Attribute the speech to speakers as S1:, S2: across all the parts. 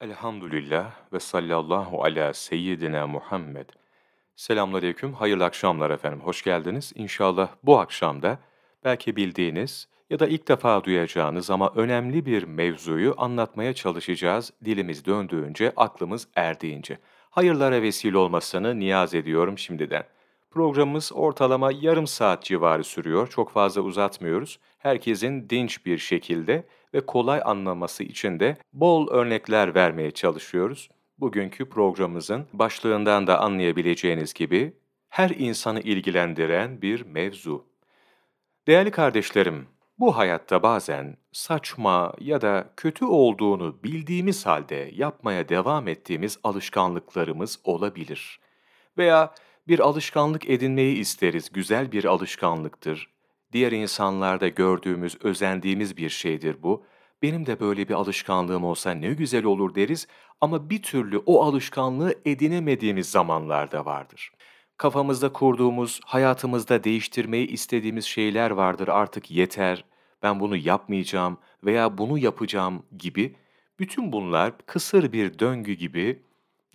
S1: Elhamdülillah ve sallallahu ala seyyidina Muhammed. Selamünaleyküm, hayırlı akşamlar efendim. Hoş geldiniz. İnşallah bu akşamda belki bildiğiniz ya da ilk defa duyacağınız ama önemli bir mevzuyu anlatmaya çalışacağız. Dilimiz döndüğünce, aklımız erdiğince. Hayırlara vesile olmasını niyaz ediyorum şimdiden. Programımız ortalama yarım saat civarı sürüyor. Çok fazla uzatmıyoruz. Herkesin dinç bir şekilde ve kolay anlaması için de bol örnekler vermeye çalışıyoruz. Bugünkü programımızın başlığından da anlayabileceğiniz gibi her insanı ilgilendiren bir mevzu. Değerli kardeşlerim, bu hayatta bazen saçma ya da kötü olduğunu bildiğimiz halde yapmaya devam ettiğimiz alışkanlıklarımız olabilir. Veya bir alışkanlık edinmeyi isteriz, güzel bir alışkanlıktır. Diğer insanlarda gördüğümüz, özendiğimiz bir şeydir bu. Benim de böyle bir alışkanlığım olsa ne güzel olur deriz ama bir türlü o alışkanlığı edinemediğimiz zamanlarda vardır. Kafamızda kurduğumuz, hayatımızda değiştirmeyi istediğimiz şeyler vardır artık yeter, ben bunu yapmayacağım veya bunu yapacağım gibi bütün bunlar kısır bir döngü gibi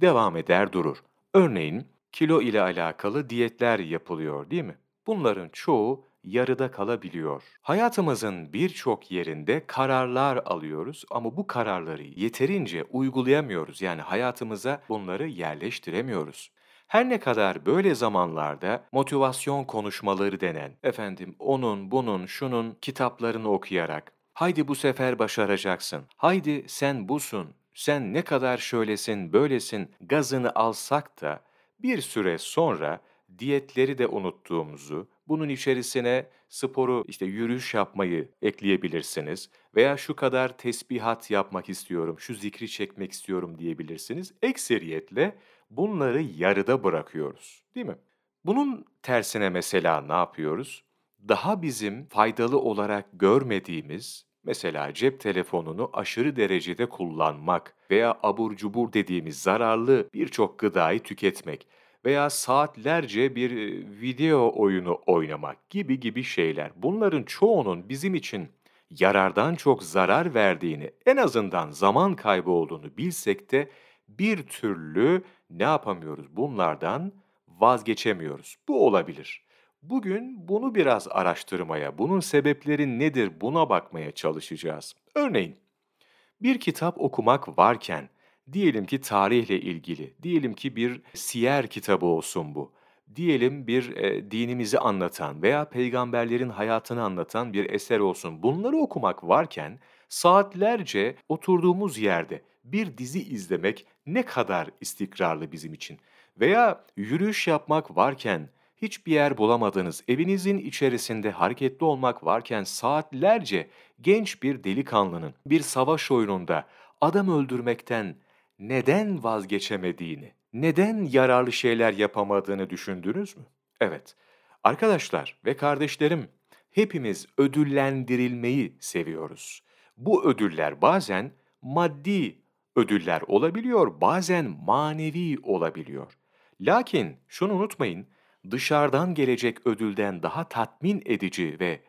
S1: devam eder durur. Örneğin kilo ile alakalı diyetler yapılıyor değil mi? Bunların çoğu yarıda kalabiliyor. Hayatımızın birçok yerinde kararlar alıyoruz ama bu kararları yeterince uygulayamıyoruz. Yani hayatımıza bunları yerleştiremiyoruz. Her ne kadar böyle zamanlarda motivasyon konuşmaları denen, efendim onun, bunun, şunun kitaplarını okuyarak, haydi bu sefer başaracaksın, haydi sen busun, sen ne kadar şöylesin, böylesin gazını alsak da bir süre sonra diyetleri de unuttuğumuzu, bunun içerisine sporu işte yürüyüş yapmayı ekleyebilirsiniz veya şu kadar tesbihat yapmak istiyorum, şu zikri çekmek istiyorum diyebilirsiniz. Ekseriyetle bunları yarıda bırakıyoruz, değil mi? Bunun tersine mesela ne yapıyoruz? Daha bizim faydalı olarak görmediğimiz Mesela cep telefonunu aşırı derecede kullanmak veya abur cubur dediğimiz zararlı birçok gıdayı tüketmek veya saatlerce bir video oyunu oynamak gibi gibi şeyler. Bunların çoğunun bizim için yarardan çok zarar verdiğini, en azından zaman kaybı olduğunu bilsek de bir türlü ne yapamıyoruz? Bunlardan vazgeçemiyoruz. Bu olabilir. Bugün bunu biraz araştırmaya, bunun sebepleri nedir buna bakmaya çalışacağız. Örneğin, bir kitap okumak varken Diyelim ki tarihle ilgili, diyelim ki bir siyer kitabı olsun bu. Diyelim bir e, dinimizi anlatan veya peygamberlerin hayatını anlatan bir eser olsun. Bunları okumak varken saatlerce oturduğumuz yerde bir dizi izlemek ne kadar istikrarlı bizim için? Veya yürüyüş yapmak varken hiçbir yer bulamadığınız evinizin içerisinde hareketli olmak varken saatlerce genç bir delikanlının bir savaş oyununda adam öldürmekten neden vazgeçemediğini, neden yararlı şeyler yapamadığını düşündünüz mü? Evet. Arkadaşlar ve kardeşlerim, hepimiz ödüllendirilmeyi seviyoruz. Bu ödüller bazen maddi ödüller olabiliyor, bazen manevi olabiliyor. Lakin şunu unutmayın, dışarıdan gelecek ödülden daha tatmin edici ve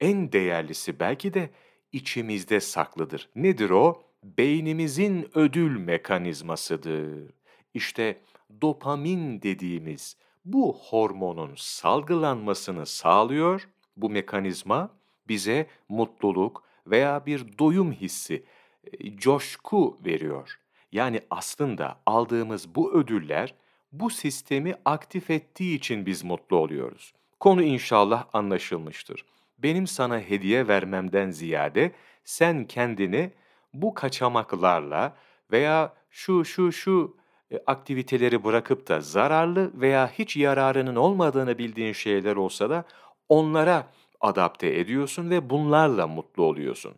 S1: en değerlisi belki de içimizde saklıdır. Nedir o? beynimizin ödül mekanizmasıdır. İşte dopamin dediğimiz bu hormonun salgılanmasını sağlıyor. Bu mekanizma bize mutluluk veya bir doyum hissi, e, coşku veriyor. Yani aslında aldığımız bu ödüller bu sistemi aktif ettiği için biz mutlu oluyoruz. Konu inşallah anlaşılmıştır. Benim sana hediye vermemden ziyade sen kendini bu kaçamaklarla veya şu şu şu e, aktiviteleri bırakıp da zararlı veya hiç yararının olmadığını bildiğin şeyler olsa da onlara adapte ediyorsun ve bunlarla mutlu oluyorsun.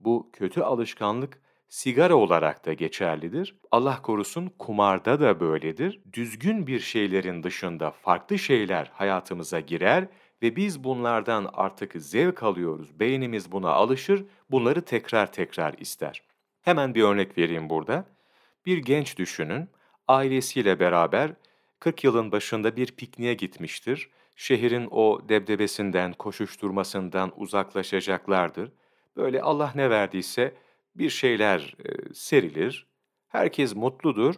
S1: Bu kötü alışkanlık sigara olarak da geçerlidir. Allah korusun kumarda da böyledir. Düzgün bir şeylerin dışında farklı şeyler hayatımıza girer ve biz bunlardan artık zevk alıyoruz. Beynimiz buna alışır, bunları tekrar tekrar ister. Hemen bir örnek vereyim burada. Bir genç düşünün, ailesiyle beraber 40 yılın başında bir pikniğe gitmiştir. Şehrin o debdebesinden, koşuşturmasından uzaklaşacaklardır. Böyle Allah ne verdiyse bir şeyler e, serilir. Herkes mutludur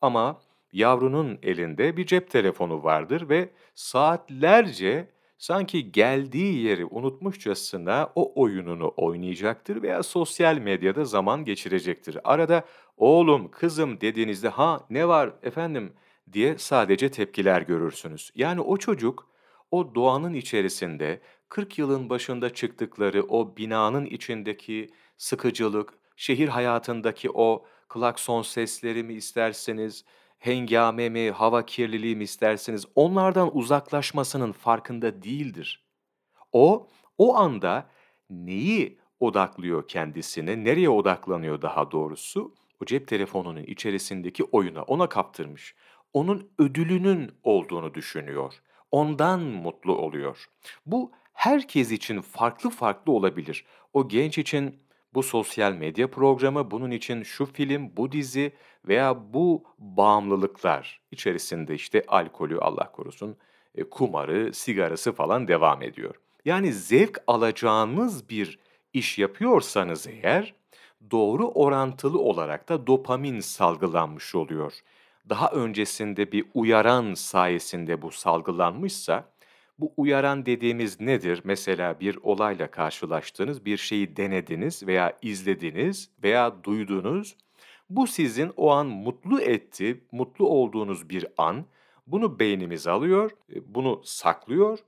S1: ama yavrunun elinde bir cep telefonu vardır ve saatlerce sanki geldiği yeri unutmuşçasına o oyununu oynayacaktır veya sosyal medyada zaman geçirecektir. Arada oğlum, kızım dediğinizde ha ne var efendim diye sadece tepkiler görürsünüz. Yani o çocuk o doğanın içerisinde 40 yılın başında çıktıkları o binanın içindeki sıkıcılık, şehir hayatındaki o klakson sesleri mi isterseniz, hengame mi, hava kirliliği mi isterseniz onlardan uzaklaşmasının farkında değildir. O, o anda neyi odaklıyor kendisini, nereye odaklanıyor daha doğrusu? O cep telefonunun içerisindeki oyuna, ona kaptırmış. Onun ödülünün olduğunu düşünüyor. Ondan mutlu oluyor. Bu herkes için farklı farklı olabilir. O genç için bu sosyal medya programı bunun için şu film, bu dizi veya bu bağımlılıklar içerisinde işte alkolü Allah korusun, e, kumarı, sigarası falan devam ediyor. Yani zevk alacağınız bir iş yapıyorsanız eğer doğru orantılı olarak da dopamin salgılanmış oluyor. Daha öncesinde bir uyaran sayesinde bu salgılanmışsa bu uyaran dediğimiz nedir? Mesela bir olayla karşılaştınız, bir şeyi denediniz veya izlediniz veya duydunuz. Bu sizin o an mutlu etti, mutlu olduğunuz bir an. Bunu beynimiz alıyor, e, bunu saklıyor.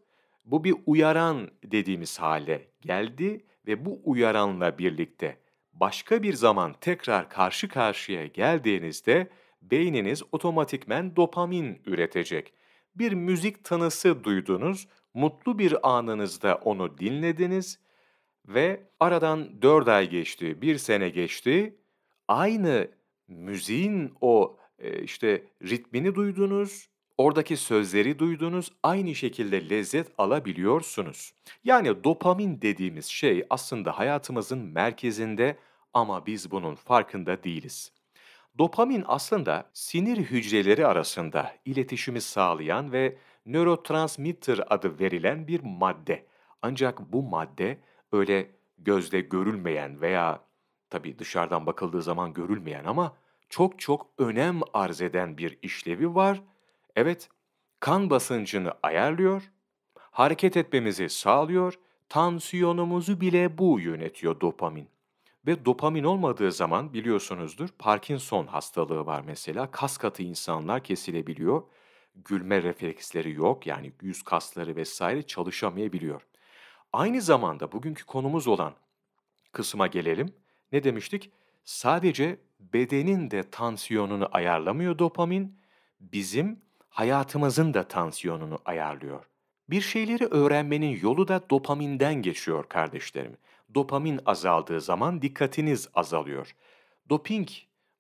S1: Bu bir uyaran dediğimiz hale geldi ve bu uyaranla birlikte başka bir zaman tekrar karşı karşıya geldiğinizde beyniniz otomatikmen dopamin üretecek bir müzik tanısı duydunuz, mutlu bir anınızda onu dinlediniz ve aradan 4 ay geçti, 1 sene geçti. Aynı müziğin o e, işte ritmini duydunuz, oradaki sözleri duydunuz, aynı şekilde lezzet alabiliyorsunuz. Yani dopamin dediğimiz şey aslında hayatımızın merkezinde ama biz bunun farkında değiliz. Dopamin aslında sinir hücreleri arasında iletişimi sağlayan ve nörotransmitter adı verilen bir madde. Ancak bu madde öyle gözde görülmeyen veya tabi dışarıdan bakıldığı zaman görülmeyen ama çok çok önem arz eden bir işlevi var. Evet, kan basıncını ayarlıyor, hareket etmemizi sağlıyor, tansiyonumuzu bile bu yönetiyor dopamin. Ve dopamin olmadığı zaman biliyorsunuzdur Parkinson hastalığı var mesela. Kas katı insanlar kesilebiliyor. Gülme refleksleri yok yani yüz kasları vesaire çalışamayabiliyor. Aynı zamanda bugünkü konumuz olan kısma gelelim. Ne demiştik? Sadece bedenin de tansiyonunu ayarlamıyor dopamin, bizim hayatımızın da tansiyonunu ayarlıyor. Bir şeyleri öğrenmenin yolu da dopaminden geçiyor kardeşlerim dopamin azaldığı zaman dikkatiniz azalıyor. Doping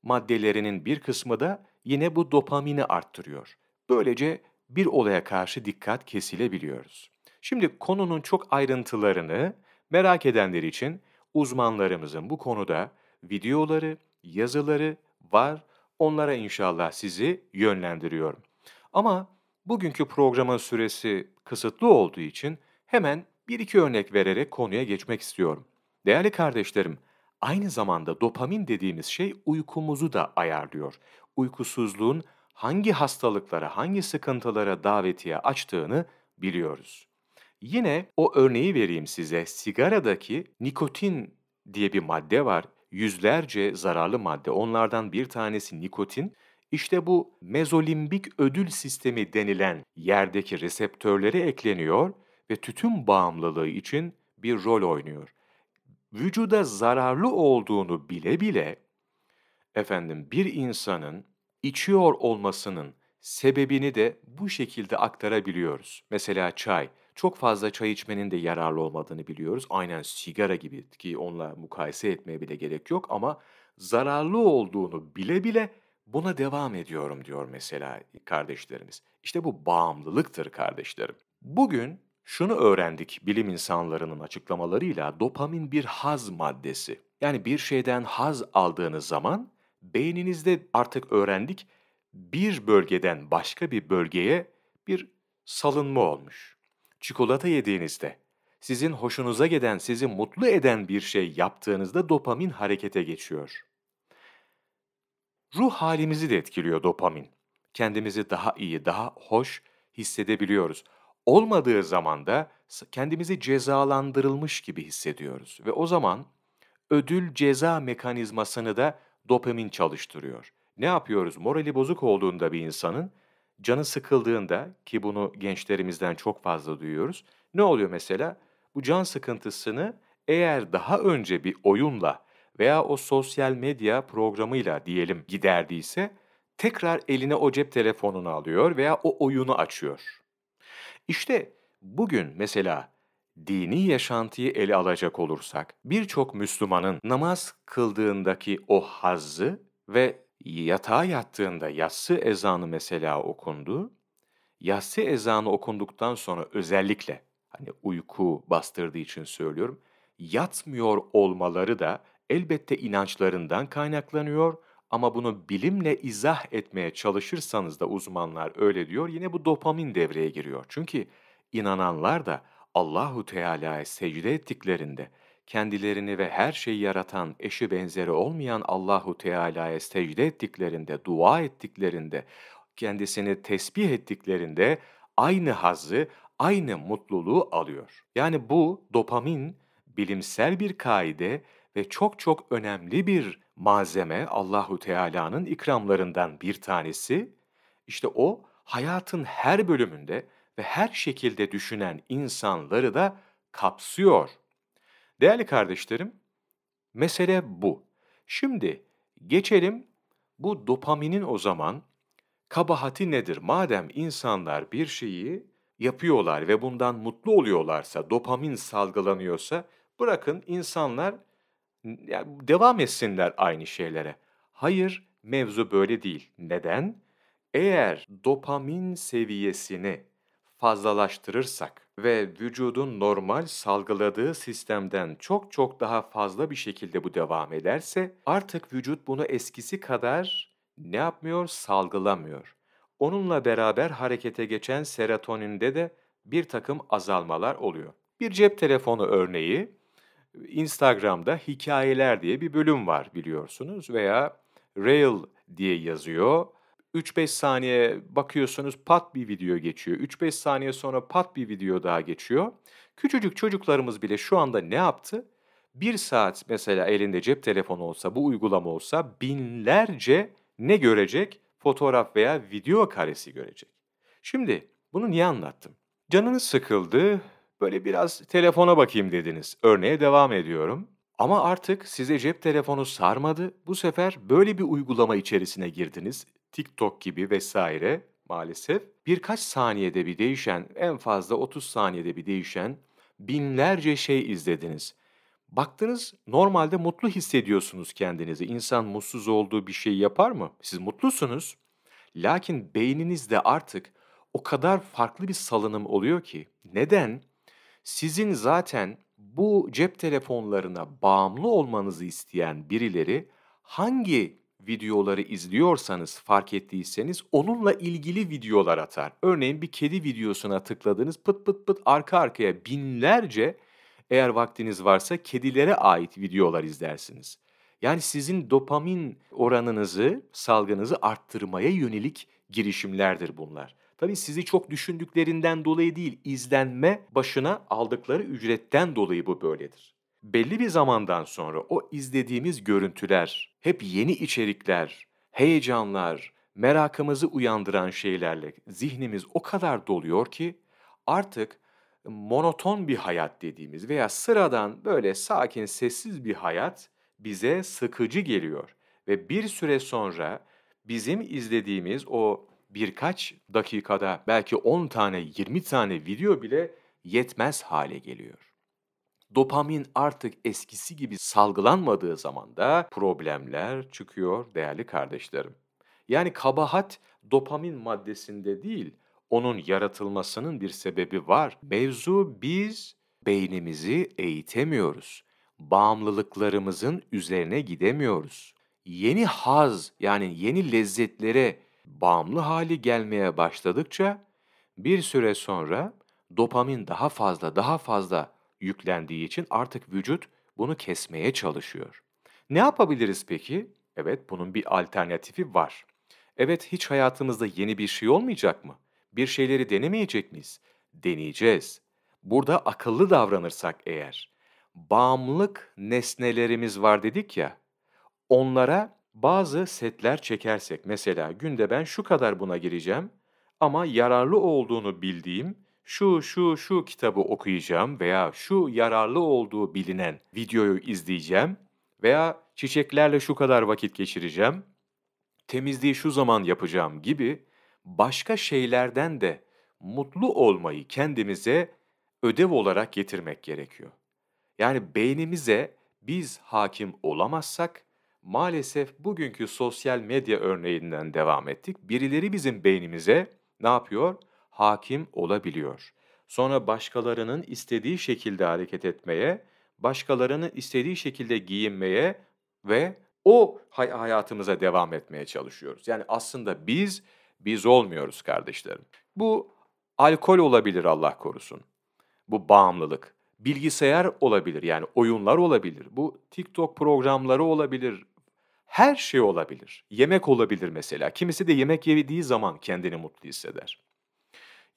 S1: maddelerinin bir kısmı da yine bu dopamini arttırıyor. Böylece bir olaya karşı dikkat kesilebiliyoruz. Şimdi konunun çok ayrıntılarını merak edenler için uzmanlarımızın bu konuda videoları, yazıları var. Onlara inşallah sizi yönlendiriyorum. Ama bugünkü programın süresi kısıtlı olduğu için hemen bir iki örnek vererek konuya geçmek istiyorum. Değerli kardeşlerim, aynı zamanda dopamin dediğimiz şey uykumuzu da ayarlıyor. Uykusuzluğun hangi hastalıklara, hangi sıkıntılara davetiye açtığını biliyoruz. Yine o örneği vereyim size. Sigaradaki nikotin diye bir madde var. Yüzlerce zararlı madde. Onlardan bir tanesi nikotin. İşte bu mezolimbik ödül sistemi denilen yerdeki reseptörlere ekleniyor ve tütün bağımlılığı için bir rol oynuyor. Vücuda zararlı olduğunu bile bile efendim bir insanın içiyor olmasının sebebini de bu şekilde aktarabiliyoruz. Mesela çay. Çok fazla çay içmenin de yararlı olmadığını biliyoruz. Aynen sigara gibi ki onunla mukayese etmeye bile gerek yok ama zararlı olduğunu bile bile buna devam ediyorum diyor mesela kardeşlerimiz. İşte bu bağımlılıktır kardeşlerim. Bugün şunu öğrendik bilim insanlarının açıklamalarıyla dopamin bir haz maddesi. Yani bir şeyden haz aldığınız zaman beyninizde artık öğrendik bir bölgeden başka bir bölgeye bir salınma olmuş. Çikolata yediğinizde, sizin hoşunuza giden, sizi mutlu eden bir şey yaptığınızda dopamin harekete geçiyor. Ruh halimizi de etkiliyor dopamin. Kendimizi daha iyi, daha hoş hissedebiliyoruz olmadığı zaman da kendimizi cezalandırılmış gibi hissediyoruz. Ve o zaman ödül ceza mekanizmasını da dopamin çalıştırıyor. Ne yapıyoruz? Morali bozuk olduğunda bir insanın canı sıkıldığında ki bunu gençlerimizden çok fazla duyuyoruz. Ne oluyor mesela? Bu can sıkıntısını eğer daha önce bir oyunla veya o sosyal medya programıyla diyelim giderdiyse tekrar eline o cep telefonunu alıyor veya o oyunu açıyor. İşte bugün mesela dini yaşantıyı ele alacak olursak birçok Müslümanın namaz kıldığındaki o hazzı ve yatağa yattığında yassı ezanı mesela okundu. yassı ezanı okunduktan sonra özellikle hani uyku bastırdığı için söylüyorum. Yatmıyor olmaları da elbette inançlarından kaynaklanıyor ama bunu bilimle izah etmeye çalışırsanız da uzmanlar öyle diyor. Yine bu dopamin devreye giriyor. Çünkü inananlar da Allahu Teala'ya secde ettiklerinde kendilerini ve her şeyi yaratan, eşi benzeri olmayan Allahu Teala'ya secde ettiklerinde, dua ettiklerinde, kendisini tesbih ettiklerinde aynı hazzı, aynı mutluluğu alıyor. Yani bu dopamin bilimsel bir kaide ve çok çok önemli bir malzeme Allahu Teala'nın ikramlarından bir tanesi. İşte o hayatın her bölümünde ve her şekilde düşünen insanları da kapsıyor. Değerli kardeşlerim, mesele bu. Şimdi geçelim bu dopaminin o zaman kabahati nedir? Madem insanlar bir şeyi yapıyorlar ve bundan mutlu oluyorlarsa, dopamin salgılanıyorsa bırakın insanlar yani devam etsinler aynı şeylere. Hayır, mevzu böyle değil. Neden? Eğer dopamin seviyesini fazlalaştırırsak ve vücudun normal salgıladığı sistemden çok çok daha fazla bir şekilde bu devam ederse artık vücut bunu eskisi kadar ne yapmıyor? Salgılamıyor. Onunla beraber harekete geçen serotoninde de bir takım azalmalar oluyor. Bir cep telefonu örneği Instagram'da hikayeler diye bir bölüm var biliyorsunuz veya rail diye yazıyor. 3-5 saniye bakıyorsunuz pat bir video geçiyor. 3-5 saniye sonra pat bir video daha geçiyor. Küçücük çocuklarımız bile şu anda ne yaptı? Bir saat mesela elinde cep telefonu olsa, bu uygulama olsa binlerce ne görecek? Fotoğraf veya video karesi görecek. Şimdi bunu niye anlattım? Canınız sıkıldı, Böyle biraz telefona bakayım dediniz. Örneğe devam ediyorum. Ama artık size cep telefonu sarmadı. Bu sefer böyle bir uygulama içerisine girdiniz. TikTok gibi vesaire maalesef. Birkaç saniyede bir değişen, en fazla 30 saniyede bir değişen binlerce şey izlediniz. Baktınız normalde mutlu hissediyorsunuz kendinizi. İnsan mutsuz olduğu bir şey yapar mı? Siz mutlusunuz. Lakin beyninizde artık o kadar farklı bir salınım oluyor ki. Neden? sizin zaten bu cep telefonlarına bağımlı olmanızı isteyen birileri hangi videoları izliyorsanız fark ettiyseniz onunla ilgili videolar atar. Örneğin bir kedi videosuna tıkladınız pıt pıt pıt arka arkaya binlerce eğer vaktiniz varsa kedilere ait videolar izlersiniz. Yani sizin dopamin oranınızı, salgınızı arttırmaya yönelik girişimlerdir bunlar. Tabii sizi çok düşündüklerinden dolayı değil, izlenme başına aldıkları ücretten dolayı bu böyledir. Belli bir zamandan sonra o izlediğimiz görüntüler, hep yeni içerikler, heyecanlar, merakımızı uyandıran şeylerle zihnimiz o kadar doluyor ki artık monoton bir hayat dediğimiz veya sıradan böyle sakin sessiz bir hayat bize sıkıcı geliyor ve bir süre sonra bizim izlediğimiz o birkaç dakikada belki 10 tane 20 tane video bile yetmez hale geliyor. Dopamin artık eskisi gibi salgılanmadığı zaman da problemler çıkıyor değerli kardeşlerim. Yani kabahat dopamin maddesinde değil, onun yaratılmasının bir sebebi var. Mevzu biz beynimizi eğitemiyoruz. Bağımlılıklarımızın üzerine gidemiyoruz. Yeni haz yani yeni lezzetlere, bağımlı hali gelmeye başladıkça bir süre sonra dopamin daha fazla daha fazla yüklendiği için artık vücut bunu kesmeye çalışıyor. Ne yapabiliriz peki? Evet bunun bir alternatifi var. Evet hiç hayatımızda yeni bir şey olmayacak mı? Bir şeyleri denemeyecek miyiz? Deneyeceğiz. Burada akıllı davranırsak eğer. Bağımlılık nesnelerimiz var dedik ya. Onlara bazı setler çekersek mesela günde ben şu kadar buna gireceğim ama yararlı olduğunu bildiğim şu şu şu kitabı okuyacağım veya şu yararlı olduğu bilinen videoyu izleyeceğim veya çiçeklerle şu kadar vakit geçireceğim, temizliği şu zaman yapacağım gibi başka şeylerden de mutlu olmayı kendimize ödev olarak getirmek gerekiyor. Yani beynimize biz hakim olamazsak maalesef bugünkü sosyal medya örneğinden devam ettik. Birileri bizim beynimize ne yapıyor? Hakim olabiliyor. Sonra başkalarının istediği şekilde hareket etmeye, başkalarının istediği şekilde giyinmeye ve o hay hayatımıza devam etmeye çalışıyoruz. Yani aslında biz biz olmuyoruz kardeşlerim. Bu alkol olabilir Allah korusun. Bu bağımlılık. Bilgisayar olabilir yani oyunlar olabilir. Bu TikTok programları olabilir, her şey olabilir. Yemek olabilir mesela. Kimisi de yemek yediği zaman kendini mutlu hisseder.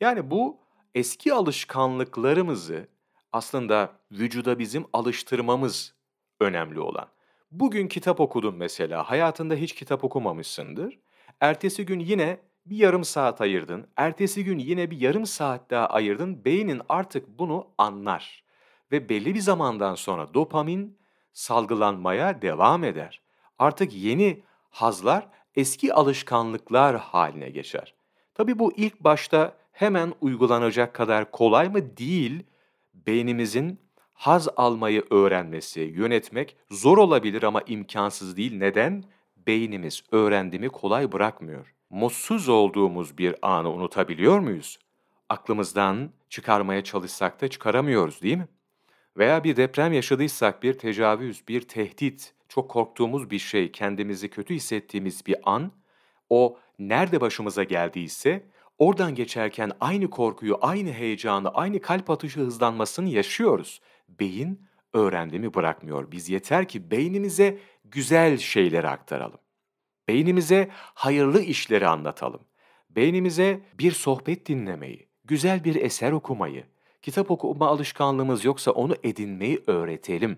S1: Yani bu eski alışkanlıklarımızı aslında vücuda bizim alıştırmamız önemli olan. Bugün kitap okudun mesela, hayatında hiç kitap okumamışsındır. Ertesi gün yine bir yarım saat ayırdın, ertesi gün yine bir yarım saat daha ayırdın. Beynin artık bunu anlar ve belli bir zamandan sonra dopamin salgılanmaya devam eder artık yeni hazlar eski alışkanlıklar haline geçer. Tabi bu ilk başta hemen uygulanacak kadar kolay mı değil, beynimizin haz almayı öğrenmesi, yönetmek zor olabilir ama imkansız değil. Neden? Beynimiz öğrendimi kolay bırakmıyor. Mutsuz olduğumuz bir anı unutabiliyor muyuz? Aklımızdan çıkarmaya çalışsak da çıkaramıyoruz değil mi? Veya bir deprem yaşadıysak, bir tecavüz, bir tehdit, çok korktuğumuz bir şey, kendimizi kötü hissettiğimiz bir an, o nerede başımıza geldiyse oradan geçerken aynı korkuyu, aynı heyecanı, aynı kalp atışı hızlanmasını yaşıyoruz. Beyin öğrendiğimi bırakmıyor. Biz yeter ki beynimize güzel şeyleri aktaralım. Beynimize hayırlı işleri anlatalım. Beynimize bir sohbet dinlemeyi, güzel bir eser okumayı, kitap okuma alışkanlığımız yoksa onu edinmeyi öğretelim.''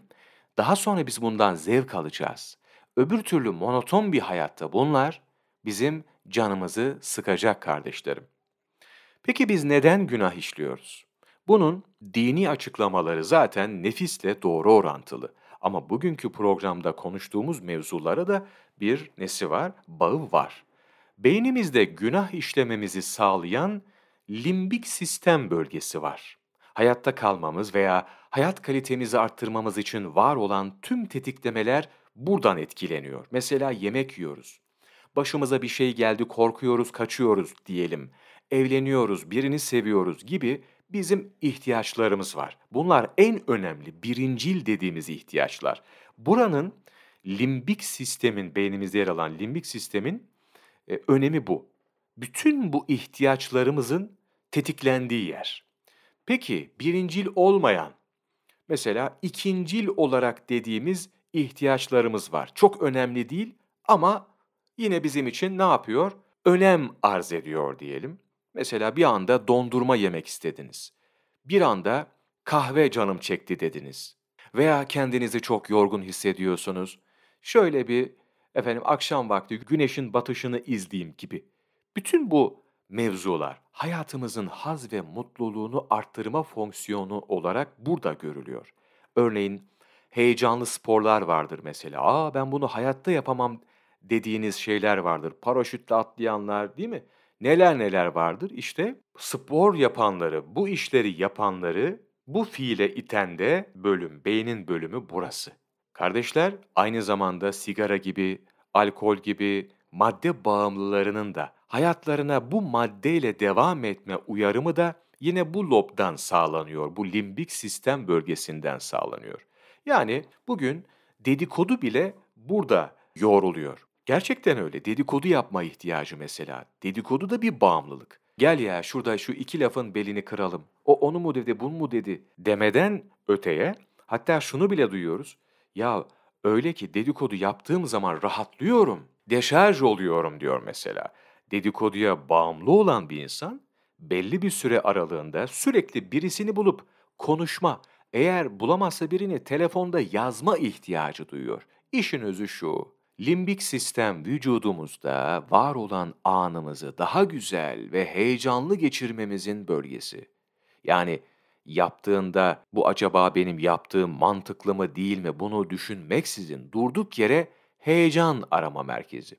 S1: Daha sonra biz bundan zevk alacağız. Öbür türlü monoton bir hayatta bunlar bizim canımızı sıkacak kardeşlerim. Peki biz neden günah işliyoruz? Bunun dini açıklamaları zaten nefisle doğru orantılı. Ama bugünkü programda konuştuğumuz mevzulara da bir nesi var? Bağı var. Beynimizde günah işlememizi sağlayan limbik sistem bölgesi var hayatta kalmamız veya hayat kalitemizi arttırmamız için var olan tüm tetiklemeler buradan etkileniyor. Mesela yemek yiyoruz. Başımıza bir şey geldi, korkuyoruz, kaçıyoruz diyelim. Evleniyoruz, birini seviyoruz gibi bizim ihtiyaçlarımız var. Bunlar en önemli, birincil dediğimiz ihtiyaçlar. Buranın limbik sistemin, beynimizde yer alan limbik sistemin e, önemi bu. Bütün bu ihtiyaçlarımızın tetiklendiği yer. Peki birincil olmayan, mesela ikincil olarak dediğimiz ihtiyaçlarımız var. Çok önemli değil ama yine bizim için ne yapıyor? Önem arz ediyor diyelim. Mesela bir anda dondurma yemek istediniz. Bir anda kahve canım çekti dediniz. Veya kendinizi çok yorgun hissediyorsunuz. Şöyle bir efendim akşam vakti güneşin batışını izleyeyim gibi. Bütün bu mevzular hayatımızın haz ve mutluluğunu arttırma fonksiyonu olarak burada görülüyor. Örneğin heyecanlı sporlar vardır mesela. Aa ben bunu hayatta yapamam dediğiniz şeyler vardır. Paraşütle atlayanlar değil mi? Neler neler vardır? İşte spor yapanları, bu işleri yapanları bu fiile iten de bölüm, beynin bölümü burası. Kardeşler aynı zamanda sigara gibi, alkol gibi madde bağımlılarının da hayatlarına bu maddeyle devam etme uyarımı da yine bu lobdan sağlanıyor. Bu limbik sistem bölgesinden sağlanıyor. Yani bugün dedikodu bile burada yoğruluyor. Gerçekten öyle. Dedikodu yapma ihtiyacı mesela. Dedikodu da bir bağımlılık. Gel ya şurada şu iki lafın belini kıralım. O onu mu dedi, bunu mu dedi demeden öteye hatta şunu bile duyuyoruz. Ya öyle ki dedikodu yaptığım zaman rahatlıyorum, deşarj oluyorum diyor mesela dedikoduya bağımlı olan bir insan belli bir süre aralığında sürekli birisini bulup konuşma, eğer bulamazsa birini telefonda yazma ihtiyacı duyuyor. İşin özü şu, limbik sistem vücudumuzda var olan anımızı daha güzel ve heyecanlı geçirmemizin bölgesi. Yani yaptığında bu acaba benim yaptığım mantıklı mı değil mi bunu düşünmeksizin durduk yere heyecan arama merkezi.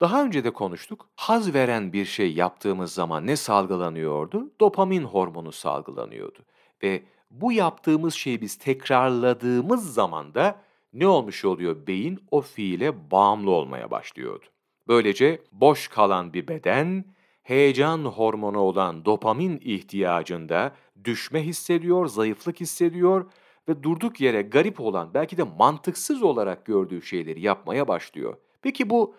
S1: Daha önce de konuştuk. Haz veren bir şey yaptığımız zaman ne salgılanıyordu? Dopamin hormonu salgılanıyordu. Ve bu yaptığımız şeyi biz tekrarladığımız zaman da ne olmuş oluyor? Beyin o fiile bağımlı olmaya başlıyordu. Böylece boş kalan bir beden, heyecan hormonu olan dopamin ihtiyacında düşme hissediyor, zayıflık hissediyor ve durduk yere garip olan belki de mantıksız olarak gördüğü şeyleri yapmaya başlıyor. Peki bu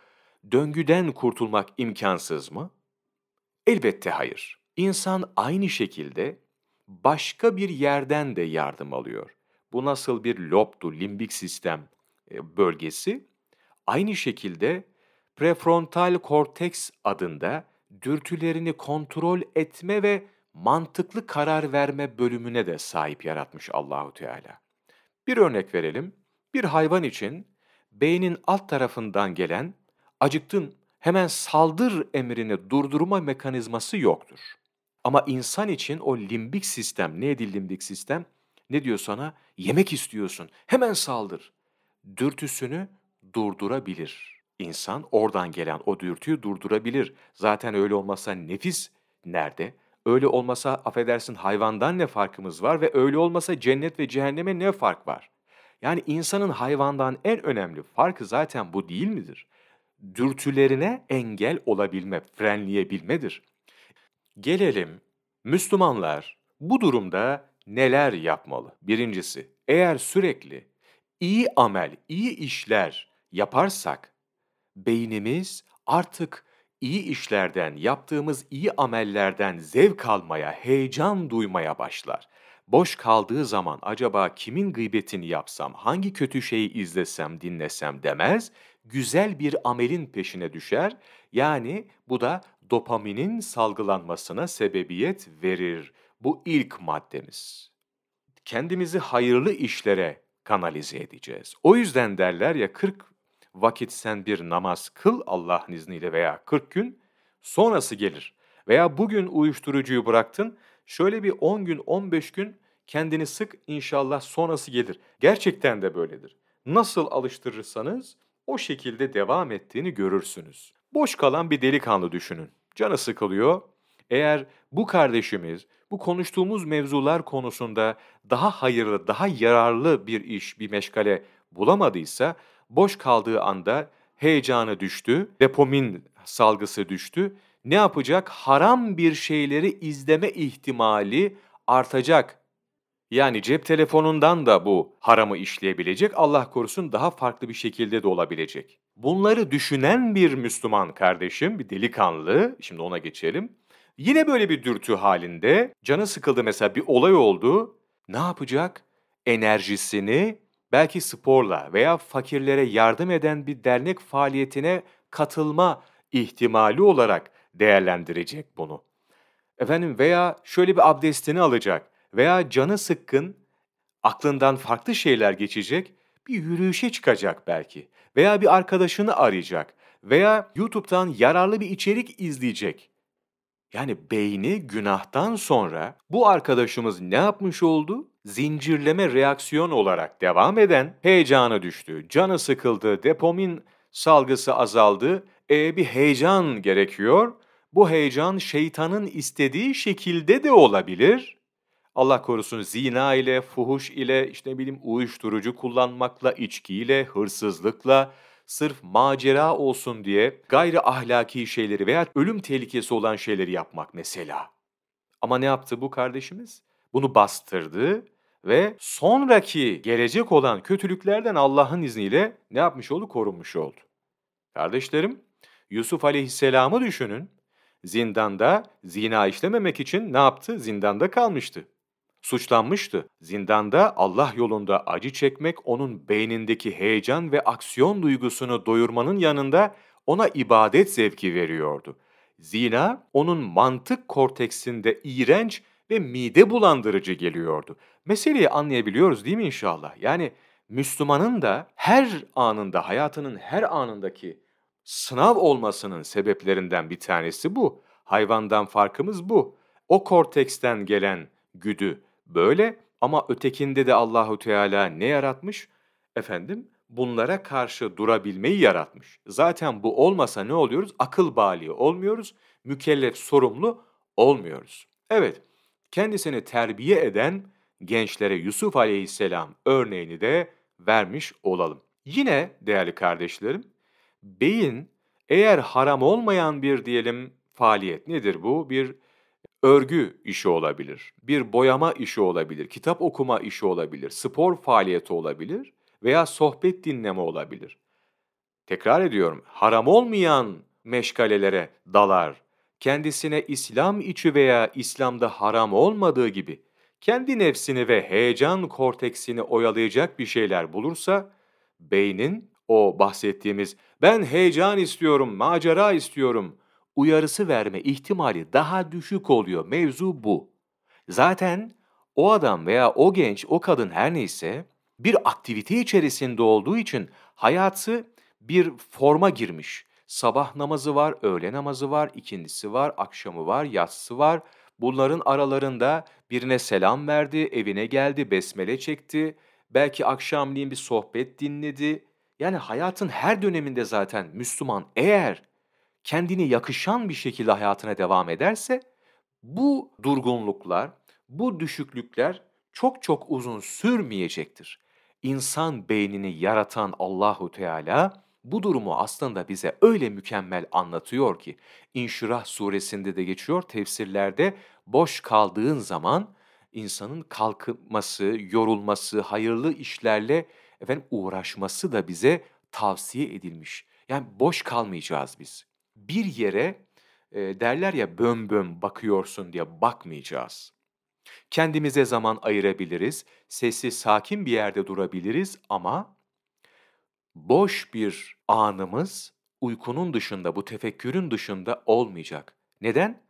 S1: döngüden kurtulmak imkansız mı? Elbette hayır. İnsan aynı şekilde başka bir yerden de yardım alıyor. Bu nasıl bir lobdu, limbik sistem e, bölgesi? Aynı şekilde prefrontal korteks adında dürtülerini kontrol etme ve mantıklı karar verme bölümüne de sahip yaratmış Allahu Teala. Bir örnek verelim. Bir hayvan için beynin alt tarafından gelen acıktın hemen saldır emrini durdurma mekanizması yoktur. Ama insan için o limbik sistem, ne neydi limbik sistem? Ne diyor sana? Yemek istiyorsun, hemen saldır. Dürtüsünü durdurabilir. İnsan oradan gelen o dürtüyü durdurabilir. Zaten öyle olmasa nefis nerede? Öyle olmasa affedersin hayvandan ne farkımız var ve öyle olmasa cennet ve cehenneme ne fark var? Yani insanın hayvandan en önemli farkı zaten bu değil midir? dürtülerine engel olabilme, frenleyebilmedir. Gelelim Müslümanlar bu durumda neler yapmalı? Birincisi, eğer sürekli iyi amel, iyi işler yaparsak beynimiz artık iyi işlerden, yaptığımız iyi amellerden zevk almaya, heyecan duymaya başlar. Boş kaldığı zaman acaba kimin gıybetini yapsam, hangi kötü şeyi izlesem, dinlesem demez, güzel bir amelin peşine düşer. Yani bu da dopaminin salgılanmasına sebebiyet verir. Bu ilk maddemiz. Kendimizi hayırlı işlere kanalize edeceğiz. O yüzden derler ya 40 vakit sen bir namaz kıl Allah'ın izniyle veya 40 gün sonrası gelir. Veya bugün uyuşturucuyu bıraktın şöyle bir 10 gün 15 gün kendini sık inşallah sonrası gelir. Gerçekten de böyledir. Nasıl alıştırırsanız o şekilde devam ettiğini görürsünüz. Boş kalan bir delikanlı düşünün. Canı sıkılıyor. Eğer bu kardeşimiz bu konuştuğumuz mevzular konusunda daha hayırlı, daha yararlı bir iş, bir meşgale bulamadıysa boş kaldığı anda heyecanı düştü, dopamin salgısı düştü. Ne yapacak? Haram bir şeyleri izleme ihtimali artacak. Yani cep telefonundan da bu haramı işleyebilecek, Allah korusun daha farklı bir şekilde de olabilecek. Bunları düşünen bir Müslüman kardeşim, bir delikanlı, şimdi ona geçelim. Yine böyle bir dürtü halinde, canı sıkıldı mesela bir olay oldu. Ne yapacak? Enerjisini belki sporla veya fakirlere yardım eden bir dernek faaliyetine katılma ihtimali olarak değerlendirecek bunu. Efendim veya şöyle bir abdestini alacak veya canı sıkkın, aklından farklı şeyler geçecek, bir yürüyüşe çıkacak belki veya bir arkadaşını arayacak veya YouTube'dan yararlı bir içerik izleyecek. Yani beyni günahtan sonra bu arkadaşımız ne yapmış oldu? Zincirleme reaksiyon olarak devam eden heyecanı düştü, canı sıkıldı, depomin salgısı azaldı, e, bir heyecan gerekiyor. Bu heyecan şeytanın istediği şekilde de olabilir Allah korusun zina ile, fuhuş ile, işte ne bileyim uyuşturucu kullanmakla, içkiyle, hırsızlıkla, sırf macera olsun diye gayri ahlaki şeyleri veya ölüm tehlikesi olan şeyleri yapmak mesela. Ama ne yaptı bu kardeşimiz? Bunu bastırdı ve sonraki gelecek olan kötülüklerden Allah'ın izniyle ne yapmış oldu? Korunmuş oldu. Kardeşlerim, Yusuf Aleyhisselam'ı düşünün. Zindanda zina işlememek için ne yaptı? Zindanda kalmıştı. Suçlanmıştı. Zindanda Allah yolunda acı çekmek onun beynindeki heyecan ve aksiyon duygusunu doyurmanın yanında ona ibadet zevki veriyordu. Zina onun mantık korteksinde iğrenç ve mide bulandırıcı geliyordu. Meseleyi anlayabiliyoruz değil mi inşallah? Yani Müslümanın da her anında, hayatının her anındaki sınav olmasının sebeplerinden bir tanesi bu. Hayvandan farkımız bu. O korteksten gelen güdü, Böyle ama ötekinde de Allahu Teala ne yaratmış? Efendim bunlara karşı durabilmeyi yaratmış. Zaten bu olmasa ne oluyoruz? Akıl bali olmuyoruz, mükellef sorumlu olmuyoruz. Evet, kendisini terbiye eden gençlere Yusuf Aleyhisselam örneğini de vermiş olalım. Yine değerli kardeşlerim, beyin eğer haram olmayan bir diyelim faaliyet nedir bu? Bir örgü işi olabilir, bir boyama işi olabilir, kitap okuma işi olabilir, spor faaliyeti olabilir veya sohbet dinleme olabilir. Tekrar ediyorum, haram olmayan meşgalelere dalar. Kendisine İslam içi veya İslam'da haram olmadığı gibi kendi nefsini ve heyecan korteksini oyalayacak bir şeyler bulursa, beynin o bahsettiğimiz ben heyecan istiyorum, macera istiyorum, uyarısı verme ihtimali daha düşük oluyor. Mevzu bu. Zaten o adam veya o genç, o kadın her neyse bir aktivite içerisinde olduğu için hayatı bir forma girmiş. Sabah namazı var, öğle namazı var, ikindisi var, akşamı var, yatsı var. Bunların aralarında birine selam verdi, evine geldi, besmele çekti. Belki akşamleyin bir sohbet dinledi. Yani hayatın her döneminde zaten Müslüman eğer kendine yakışan bir şekilde hayatına devam ederse bu durgunluklar, bu düşüklükler çok çok uzun sürmeyecektir. İnsan beynini yaratan Allahu Teala bu durumu aslında bize öyle mükemmel anlatıyor ki İnşirah suresinde de geçiyor tefsirlerde boş kaldığın zaman insanın kalkması, yorulması, hayırlı işlerle efendim uğraşması da bize tavsiye edilmiş. Yani boş kalmayacağız biz bir yere e, derler ya böm böm bakıyorsun diye bakmayacağız. Kendimize zaman ayırabiliriz, sessiz sakin bir yerde durabiliriz ama boş bir anımız uykunun dışında, bu tefekkürün dışında olmayacak. Neden?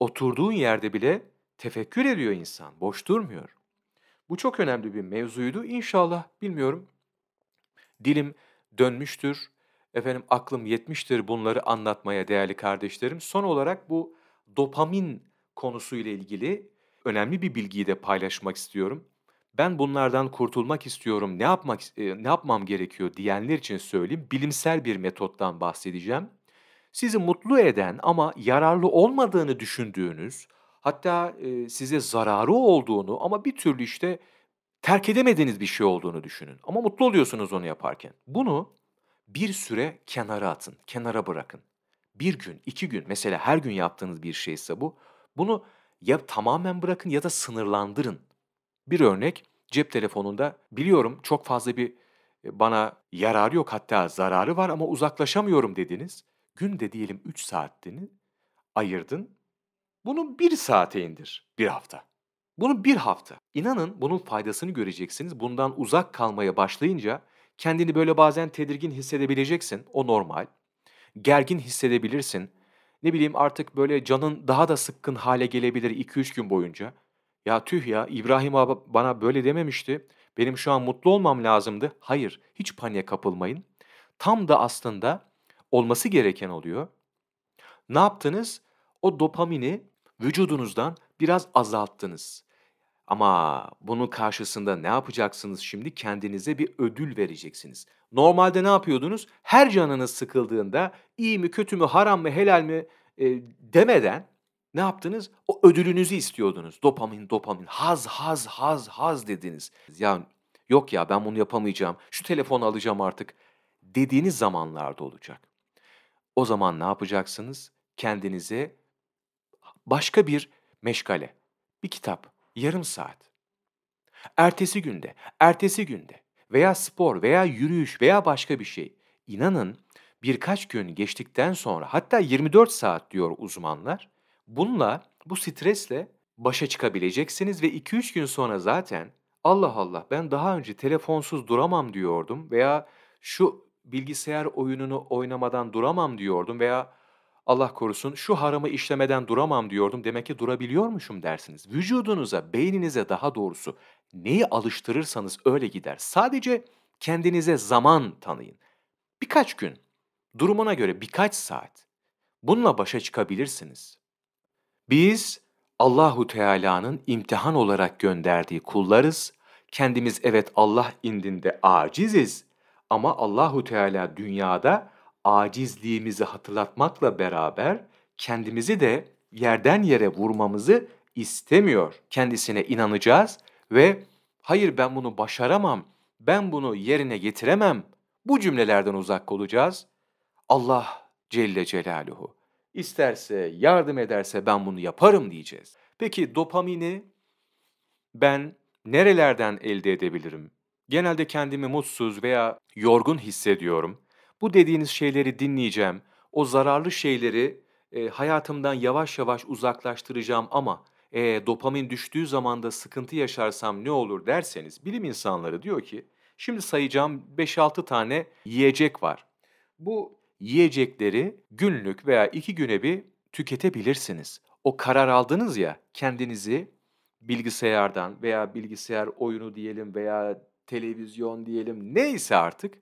S1: Oturduğun yerde bile tefekkür ediyor insan, boş durmuyor. Bu çok önemli bir mevzuydu. İnşallah, bilmiyorum, dilim dönmüştür. Efendim aklım yetmiştir bunları anlatmaya değerli kardeşlerim. Son olarak bu dopamin konusuyla ilgili önemli bir bilgiyi de paylaşmak istiyorum. Ben bunlardan kurtulmak istiyorum. Ne yapmak e, ne yapmam gerekiyor diyenler için söyleyeyim. Bilimsel bir metottan bahsedeceğim. Sizi mutlu eden ama yararlı olmadığını düşündüğünüz, hatta e, size zararı olduğunu ama bir türlü işte terk edemediğiniz bir şey olduğunu düşünün. Ama mutlu oluyorsunuz onu yaparken. Bunu bir süre kenara atın, kenara bırakın. Bir gün, iki gün mesela her gün yaptığınız bir şeyse bu. Bunu ya tamamen bırakın ya da sınırlandırın. Bir örnek cep telefonunda biliyorum çok fazla bir e, bana yararı yok hatta zararı var ama uzaklaşamıyorum dediniz. Günde diyelim 3 saatini ayırdın. Bunu bir saate indir bir hafta. Bunu bir hafta. İnanın bunun faydasını göreceksiniz. Bundan uzak kalmaya başlayınca Kendini böyle bazen tedirgin hissedebileceksin. O normal. Gergin hissedebilirsin. Ne bileyim artık böyle canın daha da sıkkın hale gelebilir 2-3 gün boyunca. Ya tüh ya İbrahim abi bana böyle dememişti. Benim şu an mutlu olmam lazımdı. Hayır, hiç paniğe kapılmayın. Tam da aslında olması gereken oluyor. Ne yaptınız? O dopamini vücudunuzdan biraz azalttınız. Ama bunun karşısında ne yapacaksınız şimdi? Kendinize bir ödül vereceksiniz. Normalde ne yapıyordunuz? Her canınız sıkıldığında iyi mi, kötü mü, haram mı, helal mi e, demeden ne yaptınız? O ödülünüzü istiyordunuz. Dopamin, dopamin, haz, haz, haz, haz dediniz. Ya yok ya ben bunu yapamayacağım, şu telefonu alacağım artık dediğiniz zamanlarda olacak. O zaman ne yapacaksınız? Kendinize başka bir meşgale, bir kitap, yarım saat. Ertesi günde, ertesi günde veya spor veya yürüyüş veya başka bir şey. İnanın birkaç gün geçtikten sonra hatta 24 saat diyor uzmanlar. Bununla bu stresle başa çıkabileceksiniz ve 2-3 gün sonra zaten Allah Allah ben daha önce telefonsuz duramam diyordum veya şu bilgisayar oyununu oynamadan duramam diyordum veya Allah korusun şu haramı işlemeden duramam diyordum demek ki durabiliyormuşum dersiniz. Vücudunuza, beyninize daha doğrusu neyi alıştırırsanız öyle gider. Sadece kendinize zaman tanıyın. Birkaç gün, durumuna göre birkaç saat. Bununla başa çıkabilirsiniz. Biz Allahu Teala'nın imtihan olarak gönderdiği kullarız. Kendimiz evet Allah indinde aciziz ama Allahu Teala dünyada acizliğimizi hatırlatmakla beraber kendimizi de yerden yere vurmamızı istemiyor. Kendisine inanacağız ve hayır ben bunu başaramam, ben bunu yerine getiremem bu cümlelerden uzak olacağız. Allah Celle Celaluhu isterse yardım ederse ben bunu yaparım diyeceğiz. Peki dopamini ben nerelerden elde edebilirim? Genelde kendimi mutsuz veya yorgun hissediyorum. Bu dediğiniz şeyleri dinleyeceğim. O zararlı şeyleri e, hayatımdan yavaş yavaş uzaklaştıracağım ama e, dopamin düştüğü zaman da sıkıntı yaşarsam ne olur derseniz bilim insanları diyor ki şimdi sayacağım 5-6 tane yiyecek var. Bu yiyecekleri günlük veya iki güne bir tüketebilirsiniz. O karar aldınız ya kendinizi bilgisayardan veya bilgisayar oyunu diyelim veya televizyon diyelim neyse artık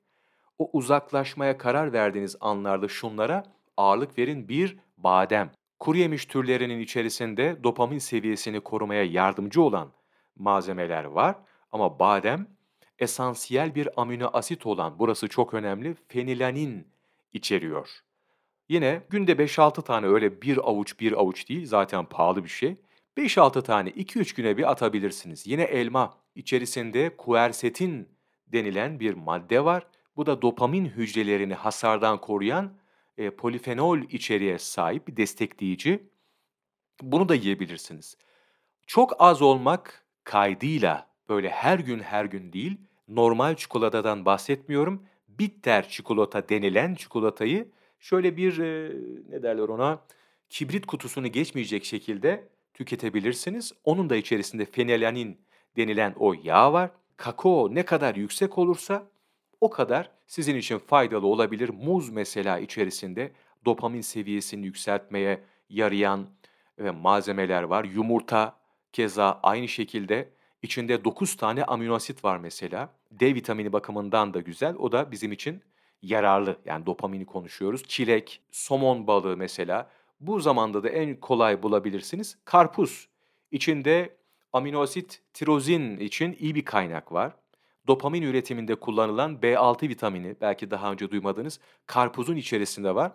S1: o uzaklaşmaya karar verdiğiniz anlarda şunlara ağırlık verin. Bir, badem. Kuru yemiş türlerinin içerisinde dopamin seviyesini korumaya yardımcı olan malzemeler var. Ama badem esansiyel bir amino asit olan, burası çok önemli, fenilanin içeriyor. Yine günde 5-6 tane öyle bir avuç bir avuç değil zaten pahalı bir şey. 5-6 tane 2-3 güne bir atabilirsiniz. Yine elma içerisinde kuersetin denilen bir madde var. Bu da dopamin hücrelerini hasardan koruyan e, polifenol içeriğe sahip bir destekleyici. Bunu da yiyebilirsiniz. Çok az olmak kaydıyla böyle her gün her gün değil normal çikolatadan bahsetmiyorum. Bitter çikolata denilen çikolatayı şöyle bir e, ne derler ona kibrit kutusunu geçmeyecek şekilde tüketebilirsiniz. Onun da içerisinde fenelanin denilen o yağ var. Kakao ne kadar yüksek olursa o kadar sizin için faydalı olabilir. Muz mesela içerisinde dopamin seviyesini yükseltmeye yarayan e, malzemeler var. Yumurta keza aynı şekilde içinde 9 tane aminoasit var mesela. D vitamini bakımından da güzel. O da bizim için yararlı. Yani dopamini konuşuyoruz. Çilek, somon balığı mesela. Bu zamanda da en kolay bulabilirsiniz. Karpuz. İçinde aminoasit tirozin için iyi bir kaynak var dopamin üretiminde kullanılan B6 vitamini belki daha önce duymadınız karpuzun içerisinde var.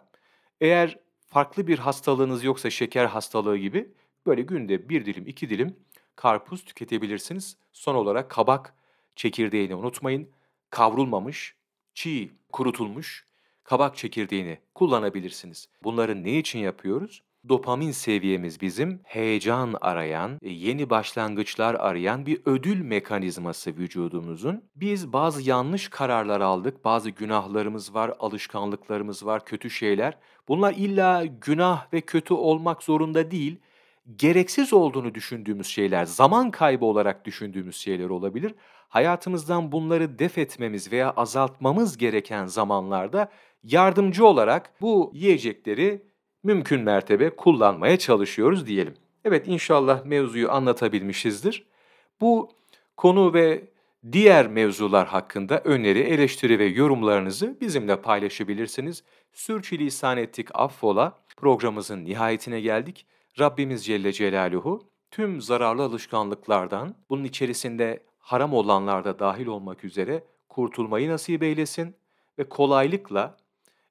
S1: Eğer farklı bir hastalığınız yoksa şeker hastalığı gibi böyle günde bir dilim iki dilim karpuz tüketebilirsiniz. Son olarak kabak çekirdeğini unutmayın. Kavrulmamış, çiğ, kurutulmuş kabak çekirdeğini kullanabilirsiniz. Bunları ne için yapıyoruz? Dopamin seviyemiz bizim heyecan arayan, e, yeni başlangıçlar arayan bir ödül mekanizması vücudumuzun. Biz bazı yanlış kararlar aldık, bazı günahlarımız var, alışkanlıklarımız var, kötü şeyler. Bunlar illa günah ve kötü olmak zorunda değil gereksiz olduğunu düşündüğümüz şeyler, zaman kaybı olarak düşündüğümüz şeyler olabilir. Hayatımızdan bunları def etmemiz veya azaltmamız gereken zamanlarda yardımcı olarak bu yiyecekleri mümkün mertebe kullanmaya çalışıyoruz diyelim. Evet inşallah mevzuyu anlatabilmişizdir. Bu konu ve diğer mevzular hakkında öneri, eleştiri ve yorumlarınızı bizimle paylaşabilirsiniz. Sürçülisan ettik affola. Programımızın nihayetine geldik. Rabbimiz Celle Celaluhu tüm zararlı alışkanlıklardan, bunun içerisinde haram olanlarda dahil olmak üzere kurtulmayı nasip eylesin ve kolaylıkla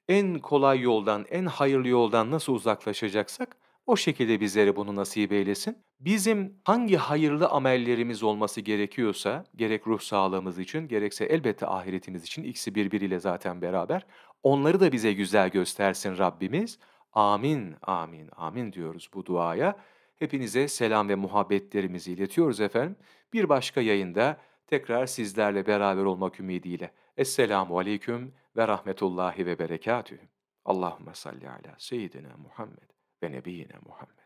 S1: en kolay yoldan, en hayırlı yoldan nasıl uzaklaşacaksak o şekilde bizlere bunu nasip eylesin. Bizim hangi hayırlı amellerimiz olması gerekiyorsa, gerek ruh sağlığımız için, gerekse elbette ahiretimiz için ikisi birbiriyle zaten beraber, onları da bize güzel göstersin Rabbimiz. Amin, amin, amin diyoruz bu duaya. Hepinize selam ve muhabbetlerimizi iletiyoruz efendim. Bir başka yayında tekrar sizlerle beraber olmak ümidiyle. Esselamu aleyküm ve rahmetullahi ve berekatühü. Allahümme salli ala seyyidina Muhammed ve nebiyina Muhammed.